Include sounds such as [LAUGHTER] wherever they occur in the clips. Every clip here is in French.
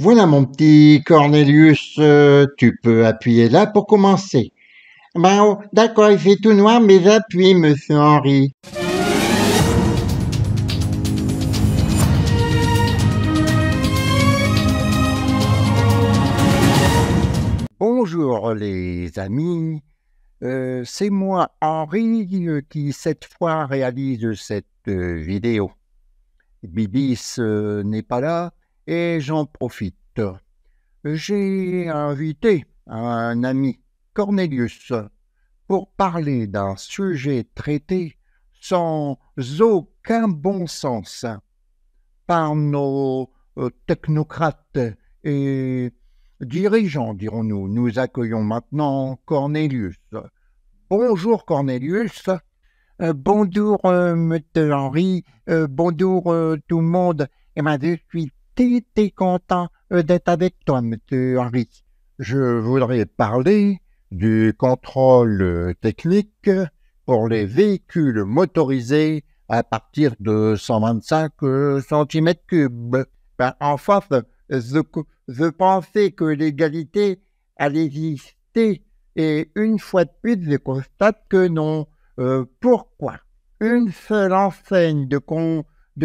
Voilà mon petit Cornelius, euh, tu peux appuyer là pour commencer. Ben, oh, d'accord, il fait tout noir, mais j'appuie, monsieur Henri. Bonjour les amis, euh, c'est moi Henri euh, qui cette fois réalise cette vidéo. Bibis n'est pas là, et j'en profite. J'ai invité un ami, Cornelius, pour parler d'un sujet traité sans aucun bon sens par nos euh, technocrates et dirigeants, dirons-nous. Nous accueillons maintenant Cornelius. Bonjour Cornelius. Euh, bonjour, euh, M. Henri. bonjour, tout le monde. et eh bien, je tu es content euh, d'être avec toi, Monsieur Henry. »« Je voudrais parler du contrôle euh, technique pour les véhicules motorisés à partir de 125 euh, cm3. Ben, en face, je, pensais que l'égalité allait exister et une fois de plus, je constate que non. pourquoi Une seule enseigne de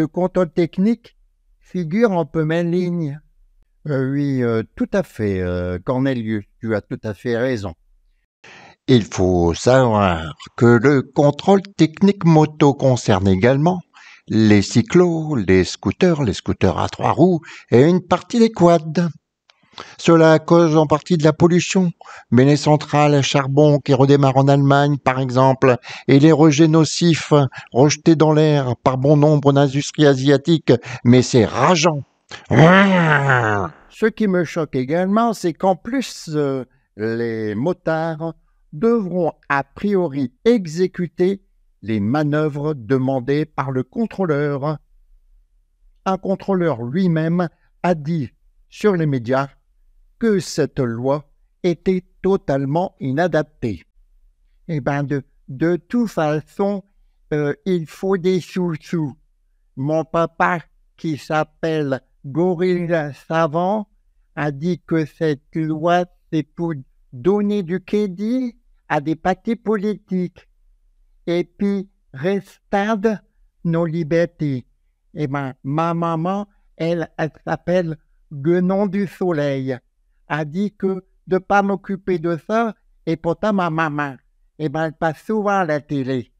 contrôle technique figure en peu même ligne. Euh, oui, euh, tout à fait, euh, Cornelius, tu as tout à fait raison. Il faut savoir que le contrôle technique moto concerne également les cyclos, les scooters, les scooters à trois roues et une partie des quads. Cela cause en partie de la pollution, mais les centrales à charbon qui redémarrent en Allemagne, par exemple, et les rejets nocifs rejetés dans l'air par bon nombre d'industries asiatiques, mais c'est rageant. Ce qui me choque également, c'est qu'en plus, euh, les motards devront a priori exécuter les manœuvres demandées par le contrôleur. Un contrôleur lui-même a dit sur les médias que cette loi était totalement inadaptée. Eh bien, de, de toute façon, euh, il faut des sous-sous. Mon papa, qui s'appelle Gorilla Savant, a dit que cette loi, c'est pour donner du crédit à des partis politiques et puis restreindre nos libertés. Eh bien, ma maman, elle, elle s'appelle Guenon du Soleil a dit que de ne pas m'occuper de ça, et pourtant ma maman, et eh ben, elle passe souvent à la télé.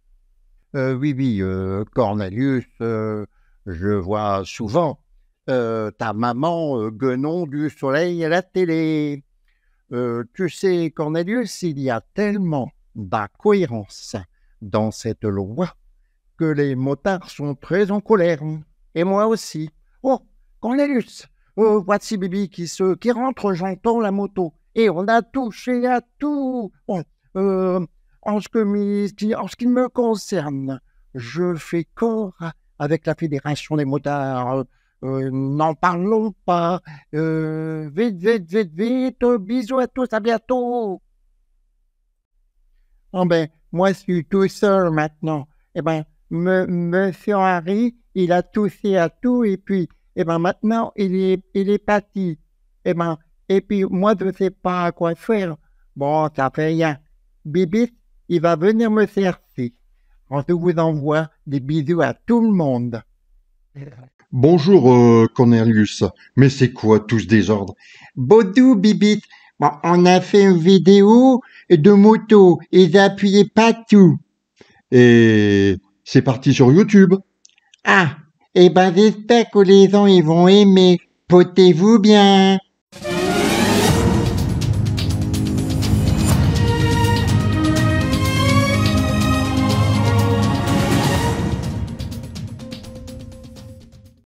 Euh, oui, oui, euh, Cornelius, euh, je vois souvent ta maman, Guenon du Soleil à la télé. tu sais, Cornelius, il y a tellement d'incohérences dans cette loi que les motards sont très en colère. Et moi aussi. Oh, Cornelius, Oh, voici Bibi qui, se, qui rentre, j'entends la moto. Et on a touché à tout. Euh, en, ce en ce qui me concerne, je fais corps avec la Fédération des motards. Euh, n'en parlons pas. Euh, vite, vite, vite, vite. Bisous à tous, à bientôt. Oh ben, moi, je suis tout seul maintenant. Eh ben, monsieur Harry, il a touché à tout et puis et eh ben maintenant, il est, il est parti. Et eh ben, et puis moi, je ne sais pas à quoi faire. Bon, ça fait rien. Bibis, il va venir me servir. Je vous envoie des bisous à tout le monde. [LAUGHS] Bonjour euh, Cornelius, mais c'est quoi tout ce désordre Baudou, Bibit, bon, on a fait une vidéo de moto Ils appuyaient pas tout. Et c'est parti sur YouTube. Ah, eh ben j'espère que les gens ils vont aimer. potez vous bien.